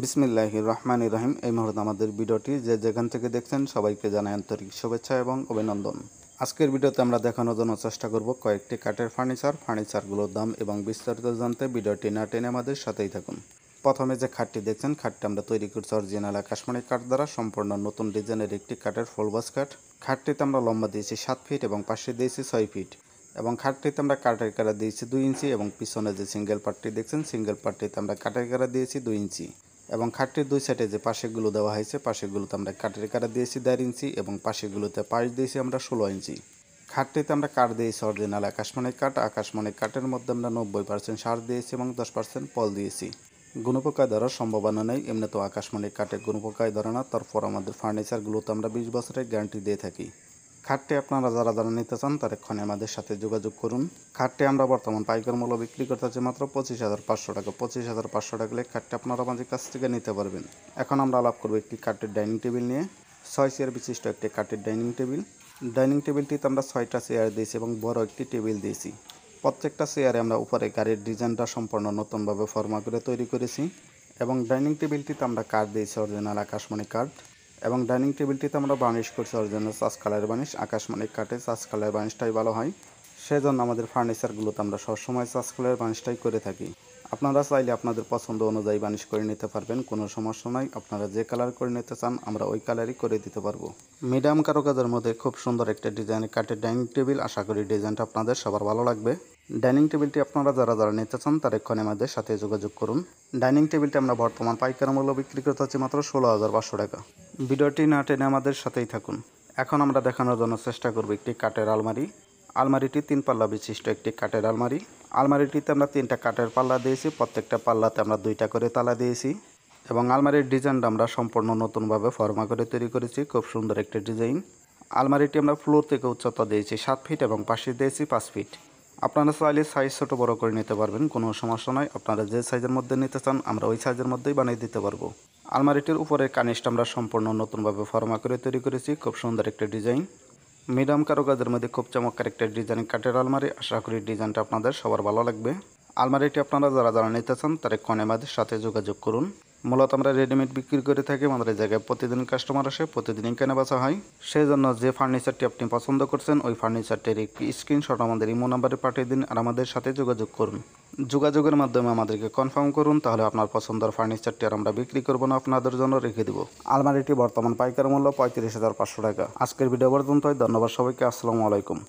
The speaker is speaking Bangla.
বিসমিল্লাহ রহমান রহিম এই মুহূর্তে আমাদের ভিডিওটি যে যেখান থেকে দেখছেন সবাইকে জানাই আন্তরিক শুভেচ্ছা এবং অভিনন্দন আজকের ভিডিওতে আমরা দেখানোর জন্য চেষ্টা করব কয়েকটি কাঠের ফার্নিচার ফার্নিচারগুলোর দাম এবং বিস্তারিত জানতে ভিডিওটি না টেনে আমাদের সাথেই থাকুন প্রথমে যে খাটটি দেখছেন খাটটি আমরা তৈরি করছি অরিজিনাল আকাশমণি কাঠ দ্বারা সম্পূর্ণ নতুন ডিজাইনের একটি কাঠের ফুলবাস কাঠ খাটটিতে আমরা লম্বা দিয়েছি সাত ফিট এবং পাশে দিয়েছি ছয় ফিট এবং খাটটিতে আমরা কাঠের কাটা দিয়েছি দুই ইঞ্চি এবং পিছনে যে সিঙ্গেল পার্টটি দেখছেন সিঙ্গেল পার্টটিতে আমরা কাঠের কাটা দিয়েছি দুই ইঞ্চি এবং খাটটির দুই সাইডে যে পাশেগুলো দেওয়া হয়েছে পাশেগুলোতে আমরা কাঠের কাটা দিয়েছি দেড় ইঞ্চি এবং পাশেগুলোতে পাশ দিয়েছি আমরা ষোলো ইঞ্চি খাটটিতে আমরা কাঠ দিয়েছি অরিজিনাল আকাশমণি কাঠ আকাশমণিক কাঠের মধ্যে আমরা নব্বই পার্সেন্ট সার দিয়েছি এবং দশ পার্সেন্ট পল দিয়েছি গুণপোকায় ধরার সম্ভাবনা নেই এমনি তো আকাশমণি কাঠে গুণপোকায় ধরে না তারপর আমাদের ফার্নিচারগুলোতে আমরা বিশ বছরের গ্যারান্টি দিয়ে থাকি খাটটি আপনারা যারা যারা নিতে চান তার এক্ষণে আমাদের সাথে যোগাযোগ করুন খাটটি আমরা বর্তমান পাইকার মূল্য বিক্রি করতেছি মাত্র পঁচিশ হাজার পাঁচশো টাকা পঁচিশ হাজার পাঁচশো টাকা খাটটি আপনারা আমাদের কাছ থেকে নিতে পারবেন এখন আমরা আলাপ করবো একটি কাঠের ডাইনিং টেবিল নিয়ে ছয় চেয়ার বিশিষ্ট একটি কাঠের ডাইনিং টেবিল ডাইনিং টেবিলটিতে আমরা ছয়টা চেয়ার দিয়েছি এবং বড় একটি টেবিল দিয়েছি প্রত্যেকটা চেয়ারে আমরা উপরে গাড়ির ডিজাইনটা সম্পূর্ণ নতুনভাবে ফর্মা করে তৈরি করেছি এবং ডাইনিং টেবিলটিতে আমরা কাঠ দিয়েছি অরিজিনাল আকাশমণি কাঠ এবং ডাইনিং টেবিলটিতে আমরা বার্নিশ করছি অরিজিনাল জন্য কালার বার্নিশ আকাশমানিক কাটে সাস কালার বার্নিশটাই ভালো হয় সেজন্য আমাদের ফার্নিচারগুলোতে আমরা সবসময় সাস কালার বার্নিশটাই করে থাকি আপনারা চাইলে আপনাদের পছন্দ অনুযায়ী বানিশ করে নিতে পারবেন কোনো সমস্যা নাই আপনারা যে কালার করে নিতে চান আমরা ওই কালারই করে দিতে পারবো মিডিয়াম কারুকাজের মধ্যে খুব সুন্দর একটা ডিজাইনের কাটে ডাইনিং টেবিল আশা করি ডিজাইনটা আপনাদের সবার ভালো লাগবে ডাইনিং টেবিলটি আপনারা যারা যারা নিতে চান তার এক্ষণে আমাদের সাথে যোগাযোগ করুন ডাইনিং টেবিলটি আমরা বর্তমান পাইকারি মূল্য বিক্রি করতে হচ্ছে মাত্র ষোলো হাজার পাঁচশো টাকা ভিডিওটি না টেনে আমাদের সাথেই থাকুন এখন আমরা দেখানোর জন্য চেষ্টা করব একটি কাঠের আলমারি আলমারিটি তিন পাল্লা বিশিষ্ট একটি কাঠের আলমারি আলমারিটিতে আমরা তিনটা কাঠের পাল্লা দিয়েছি প্রত্যেকটা পাল্লাতে আমরা দুইটা করে তালা দিয়েছি এবং আলমারির ডিজাইনটা আমরা সম্পূর্ণ নতুনভাবে ফর্মা করে তৈরি করেছি খুব সুন্দর একটি ডিজাইন আলমারিটি আমরা ফ্লোর থেকে উচ্চতা দিয়েছি সাত ফিট এবং পাশে দিয়েছি পাঁচ ফিট আপনারা চাইলে সাইজ ছোটো বড় করে নিতে পারবেন কোনো সমস্যা নয় আপনারা যে সাইজের মধ্যে নিতে চান আমরা ওই সাইজের মধ্যেই বানিয়ে দিতে পারবো আলমারিটির উপরে কানিস্ট আমরা সম্পূর্ণ নতুনভাবে ফর্মা করে তৈরি করেছি খুব সুন্দর একটা ডিজাইন মিডিয়াম কাজের মধ্যে খুব চমৎকার একটা ডিজাইন কাঠের আলমারি আশা করি ডিজাইনটা আপনাদের সবার ভালো লাগবে আলমারিটি আপনারা যারা যারা নিতে চান তারা কনেমাদের সাথে যোগাযোগ করুন মূলত আমরা রেডিমেড বিক্রি করে থাকি আমাদের জায়গায় প্রতিদিন কাস্টমার আসে প্রতিদিনই কেনা বেচা হয় সেই জন্য যে ফার্নিচারটি আপনি পছন্দ করছেন ওই ফার্নিচারটির একটি স্ক্রিনশট আমাদের ইমো নাম্বারে পাঠিয়ে দিন আর আমাদের সাথে যোগাযোগ করুন যোগাযোগের মাধ্যমে আমাদেরকে কনফার্ম করুন তাহলে আপনার পছন্দের ফার্নিচারটি আর আমরা বিক্রি করবো না আপনাদের জন্য রেখে দিব আলমারিটি বর্তমান পাইকার মূল্য পঁয়ত্রিশ হাজার পাঁচশো টাকা আজকের ভিডিও পর্যন্তই ধন্যবাদ সবাইকে আসসালামু আলাইকুম